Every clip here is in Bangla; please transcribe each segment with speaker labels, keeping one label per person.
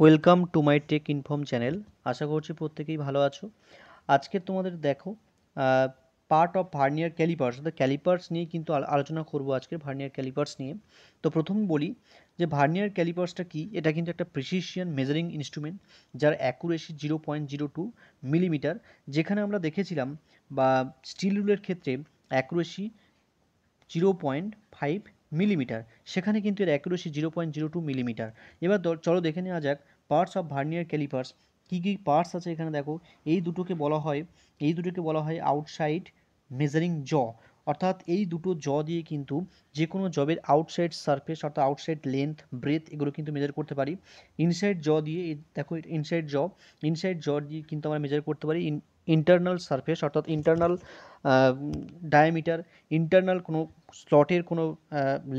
Speaker 1: welcome to my tech inform channel আশা করছি প্রত্যেকেই ভালো আছো আজকে তোমাদের দেখো পার্ট অফ ভার্নিয়ার ক্যালিপার্স অর্থাৎ ক্যালিপার্স নিয়ে কিন্তু আলোচনা করবো আজকে ভার্নিয়ার ক্যালিপার্স নিয়ে তো প্রথম বলি যে ভার্নিয়ার ক্যালিপার্সটা কি এটা কিন্তু একটা প্রিসিশিয়ান মেজারিং ইনস্ট্রুমেন্ট যার accuracy zero point zero two millimetre যেখানে আমরা দেখেছিলাম বা স্টিল রুলের ক্ষেত্রে accuracy zero point five millimetre সেখানে কিন্তু এর accuracy zero point zero two millimetre এবার চলো দেখে নেওয়া যাক পার্টস অফ ভার্নিয়ার ক্যালিপার্স কী কী পার্টস আছে এখানে দেখো এই দুটোকে বলা হয় এই দুটোকে বলা হয় আউটসাইড মেজারিং জ অর্থাৎ এই দুটো জ দিয়ে কিন্তু যে কোনো জবের আউটসাইড সারফেস অর্থাৎ আউটসাইড লেন্থ ব্রেথ এগুলো কিন্তু মেজার করতে পারি ইনসাইড জ দিয়ে দেখো ইনসাইড জ ইনসাইড জ দিয়ে কিন্তু আমরা মেজার করতে পারি ইন্টারনাল সারফেস অর্থাৎ ইন্টারনাল ডায়ামিটার ইন্টারনাল কোনো স্লটের কোনো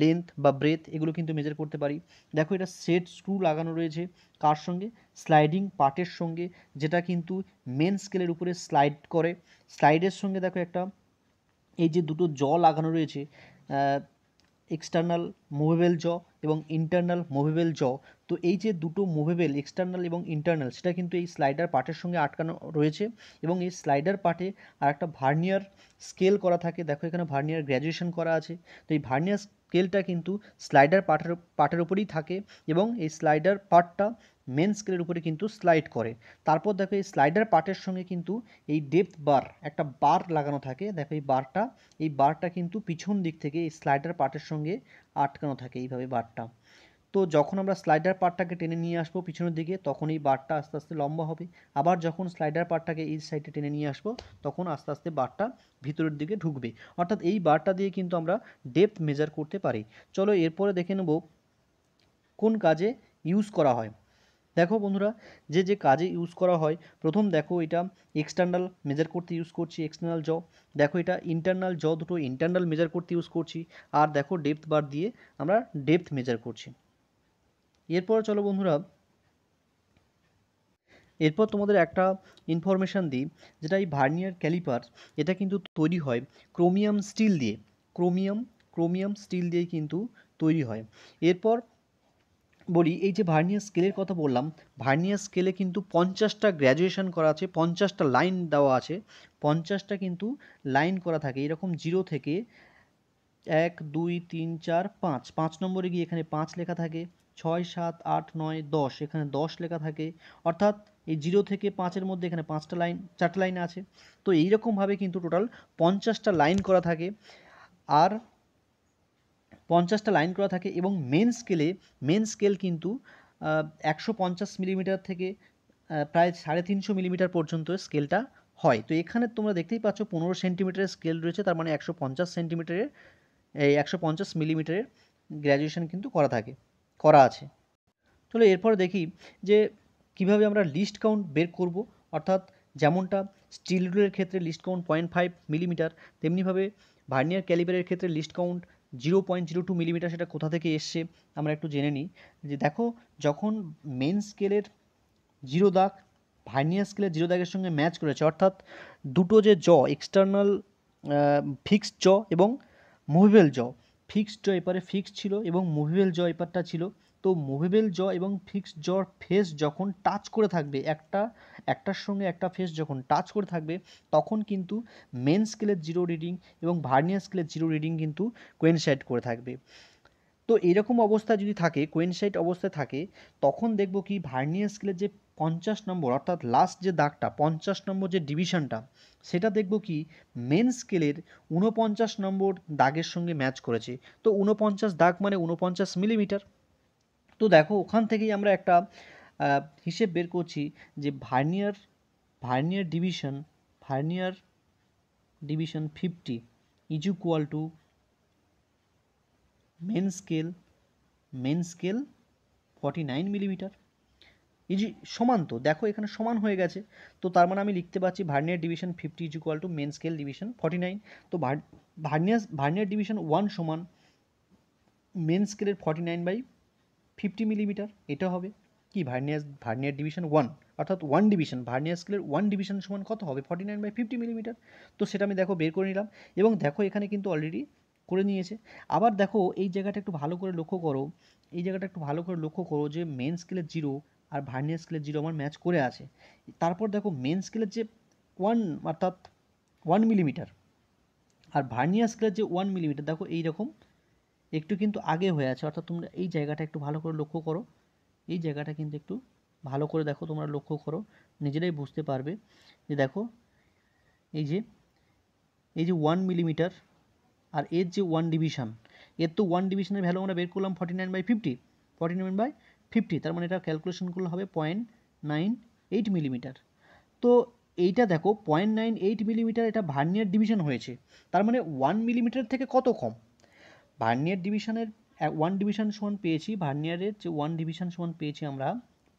Speaker 1: লেন্থ বা ব্রেথ এগুলো কিন্তু মেজার করতে পারি দেখো এটা সেট স্ক্রু লাগানো রয়েছে কার সঙ্গে স্লাইডিং পার্টের সঙ্গে যেটা কিন্তু মেন স্কেলের উপরে স্লাইড করে স্লাইডের সঙ্গে দেখো একটা এই যে দুটো জ লাগানো রয়েছে এক্সটার্নাল মুভেবল জ এবং ইন্টারনাল মুভেবল জ তো এই যে দুটো মুভেবল এক্সটার্নাল এবং ইন্টারনাল সেটা কিন্তু এই স্লাইডার পার্টের সঙ্গে আটকানো রয়েছে এবং এই স্লাইডার পার্টে আর একটা ভার্নিয়ার স্কেল করা থাকে দেখো এখানে ভার্নিয়ার গ্র্যাজুয়েশন করা আছে তো এই ভার্নিয়ার স্কেলটা কিন্তু স্লাইডার পার্টের পার্টের উপরেই থাকে এবং এই স্লাইডার পার্টটা মেন স্কেলের উপরে কিন্তু স্লাইড করে তারপর দেখো এই স্লাইডার পার্টের সঙ্গে কিন্তু এই ডেপথ বার একটা বার লাগানো থাকে দেখো এই বারটা এই বারটা কিন্তু পিছন দিক থেকে এই স্লাইডার পার্টের সঙ্গে আটকানো থাকে এইভাবে বারটা তো যখন আমরা স্লাইডার পার্টটাকে টেনে নিয়ে আসবো পিছনের দিকে তখন এই বারটা আস্তে আস্তে লম্বা হবে আবার যখন স্লাইডার পার্টটাকে এই সাইডে টেনে নিয়ে আসবো তখন আস্তে আস্তে বারটা ভিতরের দিকে ঢুকবে অর্থাৎ এই বারটা দিয়ে কিন্তু আমরা ডেপথ মেজার করতে পারি চলো এরপরে দেখে নেব কোন কাজে ইউজ করা হয় দেখো বন্ধুরা যে যে কাজে ইউজ করা হয় প্রথম দেখো এটা এক্সটার্নাল মেজার করতে ইউজ করছি এক্সটার্নাল জ দেখো এটা ইন্টারনাল জ দুটো ইন্টারনাল মেজার করতে ইউজ করছি আর দেখো ডেপথ বার দিয়ে আমরা ডেপথ মেজার করছি এরপর চলো বন্ধুরা এরপর তোমাদের একটা ইনফরমেশান দিই যেটা এই ভার্নিয়ার ক্যালিপার এটা কিন্তু তৈরি হয় ক্রোমিয়াম স্টিল দিয়ে ক্রোমিয়াম ক্রোমিয়াম স্টিল দিয়ে কিন্তু তৈরি হয় এরপর বলি এই যে ভার্নিয়ার স্কেলের কথা বললাম ভার্নিয়ার স্কেলে কিন্তু পঞ্চাশটা গ্র্যাজুয়েশন করা আছে পঞ্চাশটা লাইন দেওয়া আছে পঞ্চাশটা কিন্তু লাইন করা থাকে এরকম জিরো থেকে এক দুই তিন চার পাঁচ পাঁচ নম্বরে গিয়ে এখানে পাঁচ লেখা থাকে ছয় সাত আট নয় দশ এখানে দশ লেখা থাকে অর্থাৎ এই জিরো থেকে পাঁচের মধ্যে এখানে পাঁচটা লাইন চারটা লাইন আছে তো এইরকমভাবে কিন্তু টোটাল পঞ্চাশটা লাইন করা থাকে আর পঞ্চাশটা লাইন করা থাকে এবং মেন স্কেলে মেন স্কেল কিন্তু একশো পঞ্চাশ মিলিমিটার থেকে প্রায় সাড়ে তিনশো মিলিমিটার পর্যন্ত স্কেলটা হয় তো এখানে তোমরা দেখতেই পাচ্ছ পনেরো সেন্টিমিটারের স্কেল রয়েছে তার মানে একশো পঞ্চাশ সেন্টিমিটারের এই একশো পঞ্চাশ মিলিমিটারের গ্র্যাজুয়েশন কিন্তু করা থাকে করা আছে চলো এরপর দেখি যে কিভাবে আমরা লিস্ট কাউন্ট বের করব অর্থাৎ যেমনটা স্টিল রুলের ক্ষেত্রে least count point five millimetre তেমনিভাবে ভার্নিয়ার ক্যালিবারের ক্ষেত্রে least count zero point zero two millimetre সেটা কোথা থেকে এসছে আমরা একটু জেনে নিই যে দেখো যখন মেন স্কেলের জিরো দাগ ভাইনিয়া স্কেলের জিরো দাগের সঙ্গে ম্যাচ করেছে অর্থাৎ দুটো যে জ এক্সটার্নাল ফিক্সড জ এবং মুভেবল জ ফিক্সড জ এপারে ফিক্সড ছিল এবং মুভেবল জ এপারটা ছিল তো মুভেবল জ এবং ফিক্সড জর ফেস যখন টাচ করে থাকবে একটা একটার সঙ্গে একটা ফেস যখন টাচ করে থাকবে তখন কিন্তু মেন স্কেলের জিরো রিডিং এবং ভার্নিয়ার স্কেলের জিরো রিডিং কিন্তু কোয়েনসাইড করে থাকবে তো এরকম অবস্থা যদি থাকে কোয়েনসাইড অবস্থায় থাকে তখন দেখব কি ভার্নিয়ার স্কেলের যে পঞ্চাশ নম্বর অর্থাৎ লাস্ট যে দাগটা পঞ্চাশ নম্বর যে ডিভিশনটা সেটা দেখব কি মেন স্কেলের উনপঞ্চাশ নম্বর দাগের সঙ্গে ম্যাচ করেছে তো উনপঞ্চাশ দাগ মানে উনপঞ্চাশ মিলিমিটার তো দেখো ওখান থেকেই আমরা একটা হিসেব বের করছি যে vernier vernier division vernier division fifty is equal to main scale main scale forty nine millimetre is সমান তো দেখো এখানে সমান হয়ে গেছে তো তার মানে আমি লিখতে পারছি vernier division fifty is equal to main scale division forty nine তো ভার্নিয়ার ভার্নিয়ার ডিভিশন ওয়ান সমান মেন স্কেলের forty nine by fifty millimetre এটা হবে কি ভার্নিয়ার ভার্নিয়ার ডিভিশন ওয়ান অর্থাৎ ওয়ান ডিভিশন ভার্নিয়ার স্কেলের ওয়ান ডিভিশন সমান কত হবে forty nine by fifty millimetre তো সেটা আমি দেখো বের করে নিলাম এবং দেখো এখানে কিন্তু অলরেডি করে নিয়েছে আবার দেখো এই জায়গাটা একটু ভালো করে লক্ষ্য করো এই জায়গাটা একটু ভালো করে লক্ষ্য করো যে মেন স্কেলের জিরো আর ভার্নিয়ার স্কেলের জিরো আমার ম্যাচ করে আছে তারপর দেখো মেন স্কেলের যে ওয়ান অর্থাৎ ওয়ান মিলিমিটার আর ভার্নিয়ার স্কেলের যে ওয়ান মিলিমিটার দেখো এই রকম একটু কিন্তু আগে হয়ে আছে অর্থাৎ তোমরা এই জায়গাটা একটু ভালো করে লক্ষ্য করো এই জায়গাটা কিন্তু একটু ভালো করে দেখো তোমরা লক্ষ্য করো নিজেরাই বুঝতে পারবে যে দেখো এই যে এই যে ওয়ান মিলিমিটার আর এর যে ওয়ান ডিভিশন এর তো ওয়ান ডিভিশনের ভ্যালু আমরা বের করলাম forty nine by fifty forty nine by fifty তার মানে এটা ক্যালকুলেশন করলে হবে পয়েন্ট নাইন এইট মিলিমিটার তো এইটা দেখো পয়েন্ট নাইন এইট মিলিমিটার এটা ভার্নিয়ার ডিভিশন হয়েছে তার মানে ওয়ান মিলিমিটার থেকে কত কম ভার্নিয়ার ডিভিশনের ওয়ান ডিভিশন সমান পেয়েছি ভার্নিয়ারের যে ওয়ান ডিভিশন সমান পেয়েছি আমরা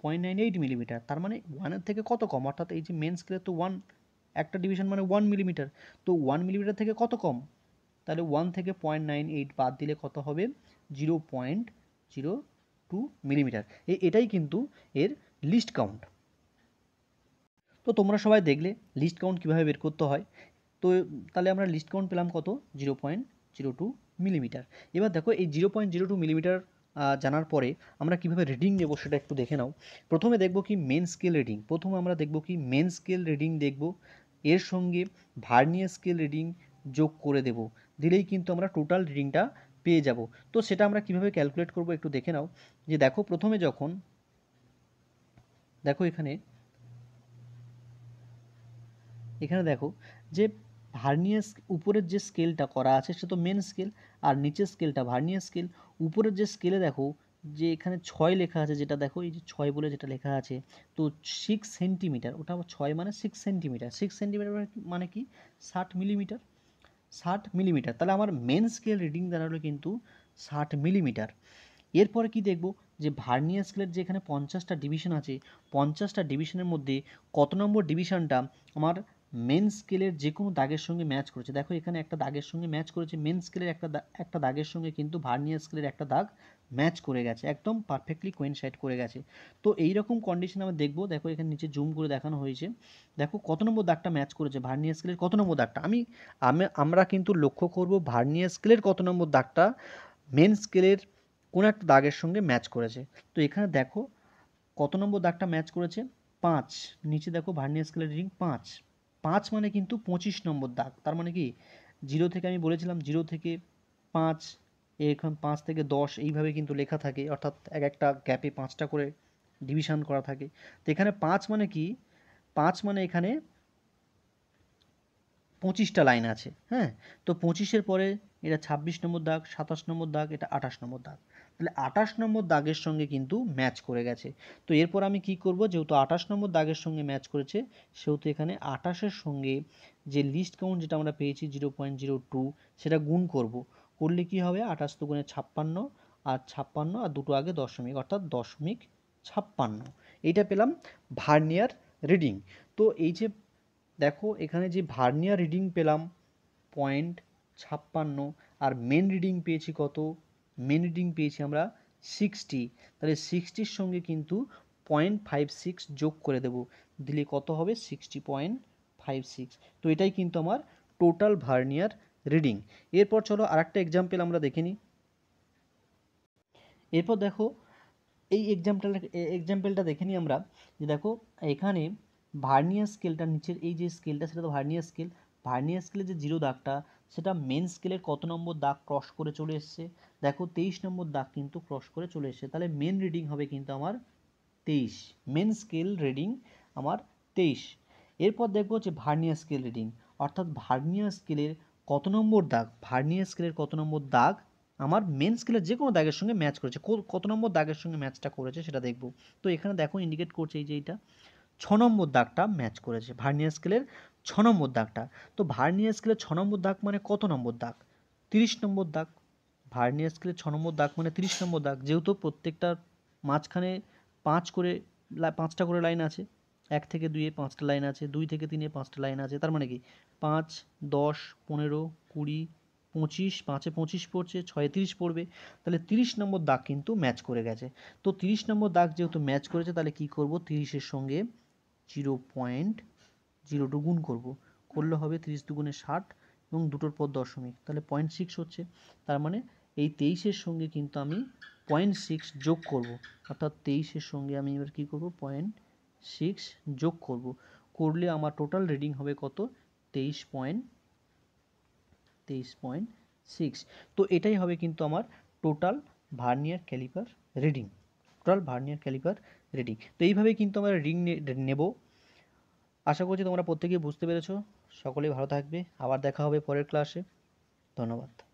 Speaker 1: পয়েন্ট নাইন এইট মিলিমিটার তার মানে ওয়ানের থেকে কত কম অর্থাৎ এই যে মেন স্কেলের তো ওয়ান একটা ডিভিশন মানে ওয়ান মিলিমিটার তো ওয়ান মিলিমিটার থেকে কত কম তাহলে ওয়ান থেকে পয়েন্ট নাইন এইট বাদ দিলে কত হবে zero point zero two millimetre এটাই কিন্তু এর লিস্ট কাউন্ট তো তোমরা সবাই দেখলে লিস্ট কাউন্ট কীভাবে বের করতে হয় তো তাহলে আমরা লিস্ট কাউন্ট পেলাম কত zero point zero two millimetre এবার দেখো এই zero point zero two millimetre জানার পরে আমরা কিভাবে রিডিং নেব সেটা একটু দেখে নাও প্রথমে দেখব কি মেন স্কেল রিডিং প্রথমে আমরা দেখব কি মেন স্কেল রিডিং দেখব এর সঙ্গে ভার্নিয়ার স্কেল রিডিং যোগ করে দেব দিলেই কিন্তু আমরা টোটাল রিডিংটা পেয়ে যাব তো সেটা আমরা কিভাবে ক্যালকুলেট করব একটু দেখে নাও যে দেখো প্রথমে যখন দেখো এখানে এখানে দেখো যে ভার্নিয়ার উপরের যে স্কেলটা করা আছে সে তো মেন স্কেল আর নিচের স্কেলটা ভার্নিয়ার স্কেল উপরের যে স্কেলে দেখো যে এখানে ছয় লেখা আছে যেটা দেখো এই যে ছয় বলে যেটা লেখা আছে তো সিক্স সেন্টিমিটার ওটা ছয় মানে সিক্স সেন্টিমিটার সিক্স সেন্টিমিটার মানে কি ষাট মিলিমিটার ষাট মিলিমিটার তাহলে আমার মেন স্কেল রিডিং দাঁড়ালো কিন্তু ষাট মিলিমিটার এরপরে কি দেখব যে ভার্নিয়ার স্কেলের যে এখানে পঞ্চাশটা ডিভিশন আছে পঞ্চাশটা ডিভিশনের মধ্যে কত নম্বর ডিভিশনটা আমার মেন স্কেলের যে কোনো দাগের সঙ্গে ম্যাচ করেছে দেখো এখানে একটা দাগের সঙ্গে ম্যাচ করেছে মেন স্কেলের একটা একটা দাগের সঙ্গে কিন্তু ভার্নিয়ার স্কেলের একটা দাগ ম্যাচ করে গেছে একদম পারফেক্টলি কোয়েনসাইড করে গেছে তো এই রকম কন্ডিশন আমরা দেখবো দেখো এখানে নিচে জুম করে দেখানো হয়েছে দেখো কত নম্বর দাগটা ম্যাচ করেছে ভার্নিয়ার স্কেলের কত নম্বর দাগটা আমি আমরা কিন্তু লক্ষ্য করব ভার্নিয়ার স্কেলের কত নম্বর দাগটা মেন স্কেলের কোনো একটা দাগের সঙ্গে ম্যাচ করেছে তো এখানে দেখো কত নম্বর দাগটা ম্যাচ করেছে পাঁচ নিচে দেখো ভার্নিয়ার স্কেলের রিং পাঁচ পাঁচ মানে কিন্তু পঁচিশ নম্বর দাগ তার মানে কি জিরো থেকে আমি বলেছিলাম জিরো থেকে পাঁচ এরকম পাঁচ থেকে দশ এইভাবে কিন্তু লেখা থাকে অর্থাৎ এক একটা গ্যাপে পাঁচটা করে ডিভিশন করা থাকে তো এখানে পাঁচ মানে কি পাঁচ মানে এখানে পঁচিশটা লাইন আছে হ্যাঁ তো পঁচিশের পরে এটা ছাব্বিশ নম্বর দাগ সাতাশ নম্বর দাগ এটা আঠাশ নম্বর দাগ তাহলে আঠাশ নম্বর দাগের সঙ্গে কিন্তু ম্যাচ করে গেছে তো এরপর আমি কি করব যেহেতু আঠাশ নম্বর দাগের সঙ্গে ম্যাচ করেছে সেহেতু এখানে আঠাশের সঙ্গে যে লিস্ট কাউন্ট যেটা আমরা পেয়েছি জিরো পয়েন্ট জিরো টু সেটা গুণ করব করলে কি হবে আঠাশ তো গুণে ছাপ্পান্ন আর ছাপ্পান্ন আর দুটো আগে দশমিক অর্থাৎ দশমিক ছাপ্পান্ন এইটা পেলাম ভার্নিয়ার রিডিং তো এই যে দেখো এখানে যে ভার্নিয়ার রিডিং পেলাম পয়েন্ট ছাপ্পান্ন আর মেন রিডিং পেয়েছি কত মিনিটিং পেয়েছি আমরা সিক্সটি তাহলে সিক্সটির সঙ্গে কিন্তু পয়েন্ট ফাইভ সিক্স যোগ করে দেব দিলে কত হবে সিক্সটি পয়েন্ট ফাইভ সিক্স তো এটাই কিন্তু আমার টোটাল ভার্নিয়ার রিডিং এরপর চলো আর একটা এক্সাম্পল আমরা দেখে নিই এরপর দেখো এই এক্সাম্পল এক্সাম্পলটা দেখে নিই আমরা যে দেখো এখানে ভার্নিয়ার স্কেলটা নিচের এই যে স্কেলটা সেটা তো ভার্নিয়ার স্কেল ভার্নিয়ার স্কেলের যে জিরো দাগটা সেটা মেন স্কেলের কত নম্বর দাগ ক্রস করে চলে এসছে দেখো তেইশ নম্বর দাগ কিন্তু ক্রস করে চলে এসছে তাহলে মেন রিডিং হবে কিন্তু আমার তেইশ মেন স্কেল রিডিং আমার তেইশ এরপর দেখবো হচ্ছে ভার্নিয়া স্কেল রিডিং অর্থাৎ ভার্নিয়া স্কেলের কত নম্বর দাগ ভার্নিয়া স্কেলের কত নম্বর দাগ আমার মেন স্কেলের যে কোনো দাগের সঙ্গে ম্যাচ করেছে কত নম্বর দাগের সঙ্গে ম্যাচটা করেছে সেটা দেখব তো এখানে দেখো ইন্ডিকেট করছে এই যে এইটা ছ নম্বর দাগটা ম্যাচ করেছে ভার্নিয়া স্কেলের ছ নম্বর দাগটা তো ভার্নিয়ার স্কেলে ছ নম্বর দাগ মানে কত নম্বর দাগ তিরিশ নম্বর দাগ ভার্নিয়ার স্কেলে ছ নম্বর দাগ মানে তিরিশ নম্বর দাগ যেহেতু প্রত্যেকটার মাঝখানে পাঁচ করে পাঁচটা করে লাইন আছে এক থেকে দুইয়ে পাঁচটা লাইন আছে দুই থেকে তিনে পাঁচটা লাইন আছে তার মানে কি পাঁচ দশ পনেরো কুড়ি পঁচিশ পাঁচে পঁচিশ পড়ছে ছয়ে তিরিশ পড়বে তাহলে তিরিশ নম্বর দাগ কিন্তু ম্যাচ করে গেছে তো তিরিশ নম্বর দাগ যেহেতু ম্যাচ করেছে তাহলে কি করব তিরিশের সঙ্গে জিরো পয়েন্ট জিরোটু গুণ করব করলে হবে তিরিশ দুগুণে ষাট এবং দুটোর পর দশমিক তাহলে পয়েন্ট সিক্স হচ্ছে তার মানে এই তেইশের সঙ্গে কিন্তু আমি পয়েন্ট সিক্স যোগ করব অর্থাৎ তেইশের সঙ্গে আমি এবার কী করব পয়েন্ট সিক্স যোগ করব করলে আমার টোটাল রিডিং হবে কত তেইশ পয়েন্ট তেইশ পয়েন্ট সিক্স তো এটাই হবে কিন্তু আমার total vernier calliper reading total vernier calliper reading তো এইভাবে কিন্তু আমরা রিং নেব আশা করছি তোমরা প্রত্যেকেই বুঝতে পেরেছো সকলেই ভালো থাকবে আবার দেখা হবে পরের ক্লাসে ধন্যবাদ